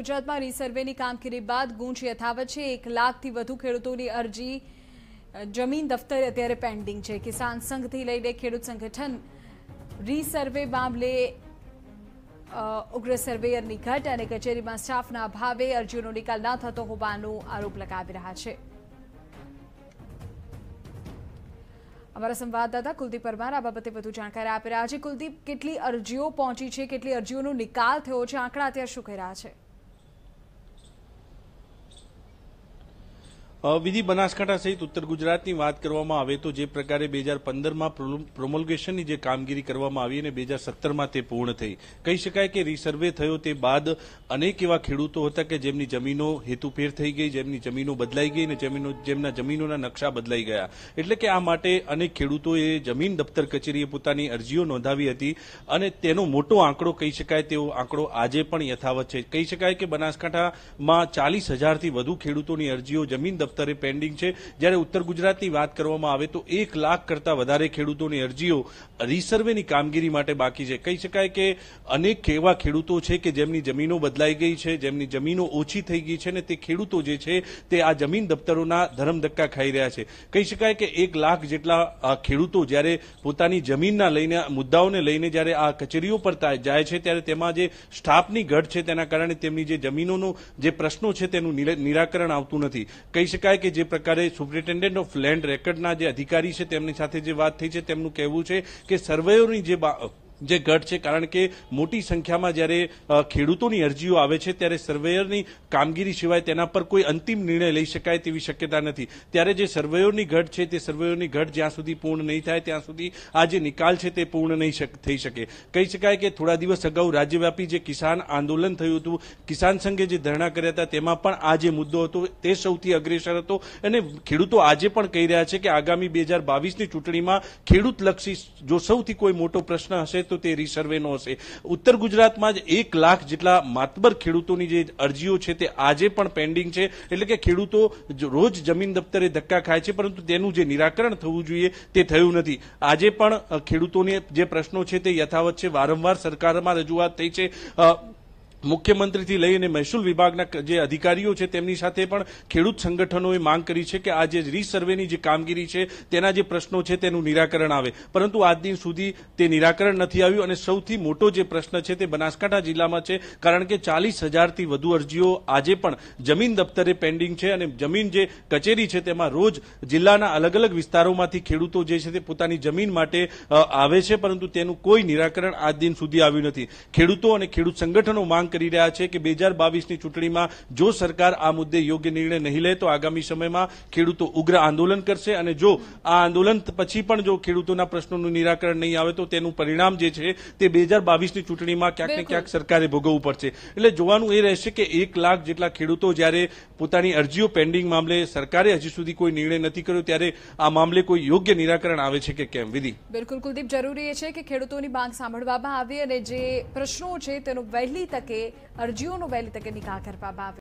ગુજરાતમાં રીસર્વેની કામગીરી બાદ ગુંચ યથાવત છે એક લાખથી વધુ ખેડૂતોની અરજી જમીન દફતરે અત્યારે પેન્ડિંગ છે કિસાન સંઘથી લઈને ખેડૂત સંગઠન રીસર્વે મામલે ઉગ્ર સર્વેયરની ઘટ અને કચેરીમાં સ્ટાફના અભાવે અરજીઓનો નિકાલ ન થતો હોવાનો આરોપ લગાવી રહ્યા છે અમારા સંવાદદાતા કુલદીપ પરમાર આ બાબતે વધુ જાણકારી આપી રહ્યા છે કુલદીપ કેટલી અરજીઓ પહોંચી છે કેટલી અરજીઓનો નિકાલ થયો છે આંકડા અત્યારે શું કહી રહ્યા છે વિધિ બનાસકાંઠા સહિત ઉત્તર ગુજરાતની વાત કરવામાં આવે તો જે પ્રકારે બે હજાર પંદરમાં પ્રોમોલ્ગેશનની જે કામગીરી કરવામાં આવી અને બે હજાર સત્તરમાં તે પૂર્ણ થઈ કહી શકાય કે રીસર્વે થયો તે બાદ અનેક એવા ખેડૂતો હતા કે જેમની જમીનો હેતુફેર થઈ ગઈ જેમની જમીનો બદલાઈ ગઈ અને જમીનો જેમના જમીનોના નકશા બદલાઈ ગયા એટલે કે આ માટે અનેક ખેડૂતોએ જમીન દફતર કચેરીએ પોતાની અરજીઓ નોંધાવી હતી અને તેનો મોટો આંકડો કહી શકાય તેવો આંકડો આજે પણ યથાવત છે કહી શકાય કે બનાસકાંઠામાં ચાલીસ હજારથી વધુ ખેડૂતોની અરજીઓ જમીન દફતરે પેન્ડિંગ છે જ્યારે ઉત્તર ગુજરાતની વાત કરવામાં આવે તો એક લાખ કરતાં વધારે ખેડૂતોની અરજીઓ રિસર્વેની કામગીરી માટે બાકી છે કહી શકાય કે અનેક એવા ખેડૂતો છે કે જેમની જમીનો બદલાઈ ગઈ છે જેમની જમીનો ઓછી થઈ ગઈ છે અને તે ખેડૂતો જે છે તે આ જમીન દફતરોના ધરમધક્કા ખાઈ રહ્યા છે કહી શકાય કે એક લાખ જેટલા ખેડૂતો જ્યારે પોતાની જમીનના લઈને મુદ્દાઓને લઈને જ્યારે આ કચેરીઓ પર જાય છે ત્યારે તેમાં જે સ્ટાફની ઘટ છે તેના કારણે તેમની જે જમીનોનો જે પ્રશ્નો છે તેનું નિરાકરણ આવતું નથી કહી શકાય કે જે પ્રકારે સુપ્રિન્ટેન્ડન્ટ ઓફ લેન્ડ રેકર્ડના જે અધિકારી છે તેમની સાથે જે વાત થઈ છે તેમનું કહેવું છે કે સર્વેયોની જે જે ઘટ છે કારણ કે મોટી સંખ્યામાં જ્યારે ખેડૂતોની અરજીઓ આવે છે ત્યારે સર્વેયરની કામગીરી સિવાય તેના પર કોઈ અંતિમ નિર્ણય લઈ શકાય તેવી શક્યતા નથી ત્યારે જે સર્વેયોની ઘટ છે તે સર્વેયોની ઘટ જ્યાં સુધી પૂર્ણ નહીં થાય ત્યાં સુધી આ જે નિકાલ છે તે પૂર્ણ નહીં થઈ શકે કહી શકાય કે થોડા દિવસ અગાઉ રાજ્યવ્યાપી જે કિસાન આંદોલન થયું હતું કિસાન સંઘે જે ધરણા કર્યા હતા તેમાં પણ આ જે મુદ્દો હતો તે સૌથી અગ્રેસર હતો અને ખેડૂતો આજે પણ કહી રહ્યા છે કે આગામી બે હજાર બાવીસની ચૂંટણીમાં ખેડૂતલક્ષી જો સૌથી કોઈ મોટો પ્રશ્ન હશે તો તે રિસર્વેનો હશે ઉત્તર ગુજરાતમાં જ એક લાખ જેટલા માતબર ખેડૂતોની જે અરજીઓ છે તે આજે પણ પેન્ડિંગ છે એટલે કે ખેડૂતો રોજ જમીન દફતરે ધક્કા ખાય છે પરંતુ તેનું જે નિરાકરણ થવું જોઈએ તે થયું નથી આજે પણ ખેડૂતોને જે પ્રશ્નો છે તે યથાવત છે વારંવાર સરકારમાં રજૂઆત થઈ છે મુખ્યમંત્રીથી લઈને મહેસૂલ વિભાગના જે અધિકારીઓ છે તેમની સાથે પણ ખેડૂત સંગઠનોએ માંગ કરી છે કે આ જે રીસર્વેની જે કામગીરી છે તેના જે પ્રશ્નો છે તેનું નિરાકરણ આવે પરંતુ આજ દિન સુધી તે નિરાકરણ નથી આવ્યું અને સૌથી મોટો જે પ્રશ્ન છે તે બનાસકાંઠા જિલ્લામાં છે કારણ કે ચાલીસ હજારથી વધુ અરજીઓ આજે પણ જમીન દફતરે પેન્ડિંગ છે અને જમીન જે કચેરી છે તેમાં રોજ જિલ્લાના અલગ અલગ વિસ્તારોમાંથી ખેડૂતો જે છે તે પોતાની જમીન માટે આવે છે પરંતુ તેનું કોઈ નિરાકરણ આજ દિન સુધી આવ્યું નથી ખેડૂતો અને ખેડૂત સંગઠનો માંગ કરી રહ્યા છે કે બે હજાર ચૂંટણીમાં જો સરકાર આ મુદ્દે યોગ્ય નિર્ણય નહીં લે તો આગામી સમયમાં ખેડૂતો ઉગ્ર આંદોલન કરશે અને જો આ આંદોલન પછી પણ જો ખેડૂતોના પ્રશ્નોનું નિરાકરણ નહીં આવે તો તેનું પરિણામ જે છે તે બે હજાર ચૂંટણીમાં ક્યાંક ને ક્યાંક સરકારે ભોગવવું પડશે એટલે જોવાનું એ રહેશે કે એક લાખ જેટલા ખેડૂતો જ્યારે પોતાની અરજીઓ પેન્ડિંગ મામલે સરકારે હજી સુધી કોઈ નિર્ણય નથી કર્યો ત્યારે આ મામલે કોઈ યોગ્ય નિરાકરણ આવે છે કે કેમ વિધિ બિલકુલ કુલદીપ જરૂરી છે કે ખેડૂતોની માંગ સાંભળવામાં આવે અને જે પ્રશ્નો છે તેનો વહેલી તકે માટે અરજીઓનો વહેલી તકે નિકાલ કરવામાં આવે